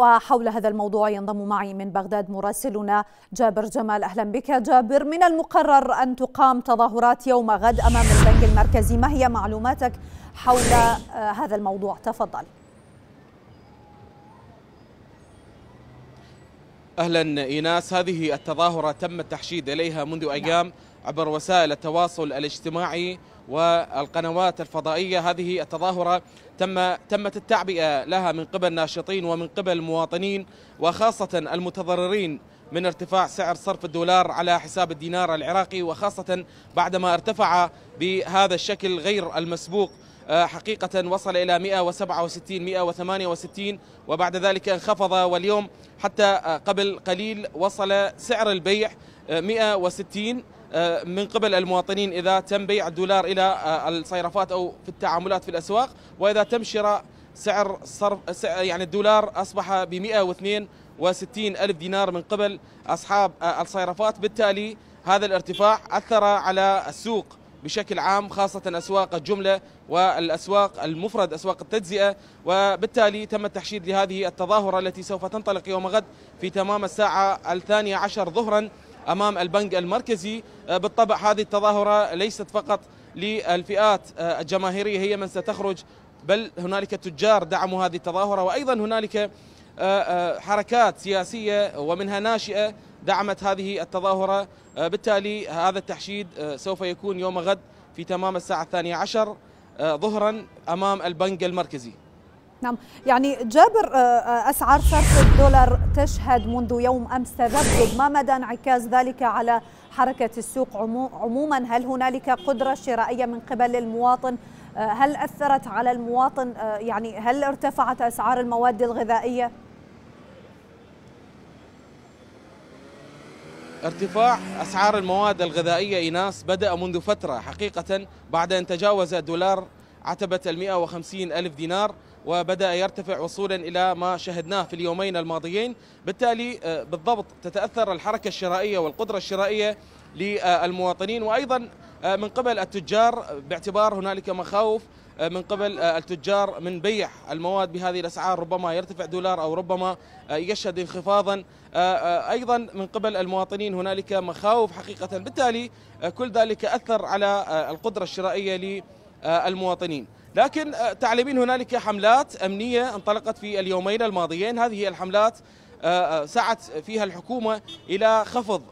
وحول هذا الموضوع ينضم معي من بغداد مراسلنا جابر جمال أهلا بك جابر من المقرر أن تقام تظاهرات يوم غد أمام البنك المركزي ما هي معلوماتك حول آه، هذا الموضوع تفضل اهلا ايناس هذه التظاهره تم التحشيد اليها منذ ايام نعم. عبر وسائل التواصل الاجتماعي والقنوات الفضائية هذه التظاهرة تم تمت التعبئة لها من قبل ناشطين ومن قبل المواطنين وخاصة المتضررين من ارتفاع سعر صرف الدولار على حساب الدينار العراقي وخاصة بعدما ارتفع بهذا الشكل غير المسبوق آه، حقيقة وصل إلى 167 168 وبعد ذلك انخفض واليوم حتى قبل قليل وصل سعر البيع 160 آه، من قبل المواطنين إذا تم بيع الدولار إلى آه، الصيرفات أو في التعاملات في الأسواق وإذا تم شراء سعر صرف يعني الدولار أصبح ب 162 ألف دينار من قبل أصحاب آه، الصيرفات بالتالي هذا الارتفاع أثر على السوق بشكل عام خاصة أسواق الجملة والأسواق المفرد أسواق التجزئة وبالتالي تم التحشيد لهذه التظاهرة التي سوف تنطلق يوم غد في تمام الساعة الثانية عشر ظهرا امام البنك المركزي آه، بالطبع هذه التظاهره ليست فقط للفئات آه، الجماهيريه هي من ستخرج بل هنالك تجار دعموا هذه التظاهره وايضا هنالك آه، حركات سياسيه ومنها ناشئه دعمت هذه التظاهره بالتالي هذا التحشيد سوف يكون يوم غد في تمام الساعه الثانيه عشر ظهرا امام البنك المركزي نعم يعني جابر اسعار صرف الدولار تشهد منذ يوم أمس تذبذب ما مدى انعكاس ذلك على حركة السوق عموما هل هنالك قدرة شرائية من قبل المواطن آه، هل أثرت على المواطن آه، يعني هل ارتفعت أسعار المواد الغذائية؟ ارتفاع أسعار المواد الغذائية إيناس بدأ منذ فترة حقيقة بعد أن تجاوز دولار عتبة المئة وخمسين ألف دينار وبدأ يرتفع وصولا إلى ما شهدناه في اليومين الماضيين بالتالي آه، بالضبط تتأثر الحركة الشرائية والقدرة الشرائية للمواطنين وأيضا آه، من قبل التجار باعتبار هنالك مخاوف آه، من قبل التجار من بيع المواد بهذه الاسعار ربما يرتفع دولار او ربما يشهد انخفاضا ايضا من قبل المواطنين هنالك مخاوف حقيقه بالتالي كل ذلك اثر على القدره الشرائيه آه، المواطنين لكن آه، تعلمين هنالك حملات أمنية انطلقت في اليومين الماضيين هذه الحملات آه، سعت فيها الحكومة إلى خفض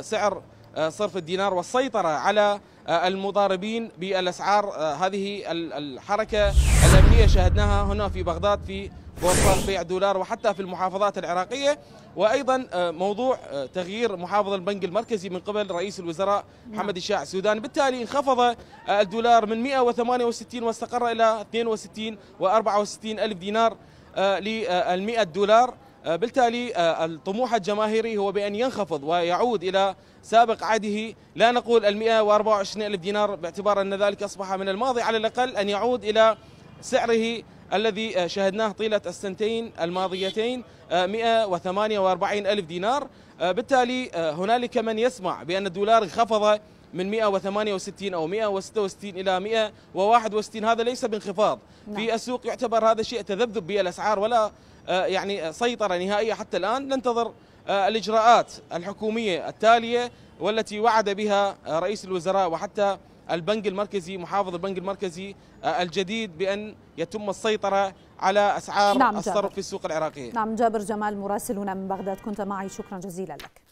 سعر آه، صرف الدينار والسيطرة على آه، المضاربين بالأسعار آه، هذه الحركة الأمنية شاهدناها هنا في بغداد في بورصة بيع دولار وحتى في المحافظات العراقية وأيضا موضوع تغيير محافظ البنك المركزي من قبل رئيس الوزراء نعم. محمد الشاع السوداني بالتالي انخفض الدولار من 168 واستقر إلى 62 و64 ألف دينار للمئة 100 دولار آه، بالتالي آه، الطموح الجماهيري هو بأن ينخفض ويعود إلى سابق عهده لا نقول ال 124 ألف دينار باعتبار أن ذلك أصبح من الماضي على الأقل أن يعود إلى سعره الذي آه، شهدناه طيلة السنتين الماضيتين 148 آه، ألف دينار آه، بالتالي هنالك من يسمع بأن الدولار انخفض من 168 او 166 الى 161 هذا ليس بانخفاض في نعم. السوق يعتبر هذا شيء تذبذب بالاسعار ولا يعني سيطره نهائيه حتى الان ننتظر الاجراءات الحكوميه التاليه والتي وعد بها رئيس الوزراء وحتى البنك المركزي محافظ البنك المركزي آه، الجديد بأن يتم السيطرة على أسعار نعم الصرف في السوق العراقية نعم جابر جمال مراسلنا من بغداد كنت معي شكرا جزيلا لك